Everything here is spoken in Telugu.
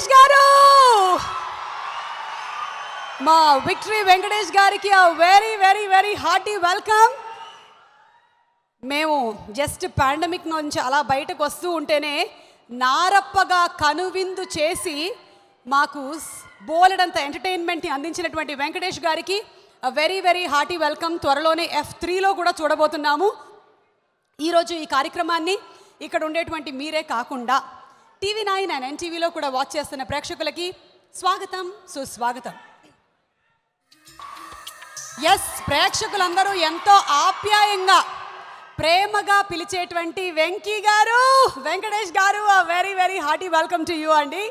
వెంకటేష్ గారు మా విక్టరీ వెంకటేష్ గారికి a very very very hearty welcome మేము జస్ట్ పాండమిక్ నుంచి అలా బయటకు వస్తూ ఉంటేనే నారప్పగా కనువిందు చేసి మాకు బోలెడంత ఎంటర్టైన్మెంట్ని అందించినటువంటి వెంకటేష్ గారికి వెరీ వెరీ హార్టీ వెల్కమ్ త్వరలోనే ఎఫ్ త్రీలో కూడా చూడబోతున్నాము ఈరోజు ఈ కార్యక్రమాన్ని ఇక్కడ ఉండేటువంటి మీరే కాకుండా టీవీ నైన్ అండ్ ఎన్టీవీలో కూడా వాచ్ చేస్తున్న ప్రేక్షకులకి స్వాగతం సుస్వాగతం ఎస్ ప్రేక్షకులందరూ ఎంతో ఆప్యాయంగా ప్రేమగా పిలిచేటువంటి వెంకీ గారు వెంకటేష్ గారు very very hearty welcome to you అండి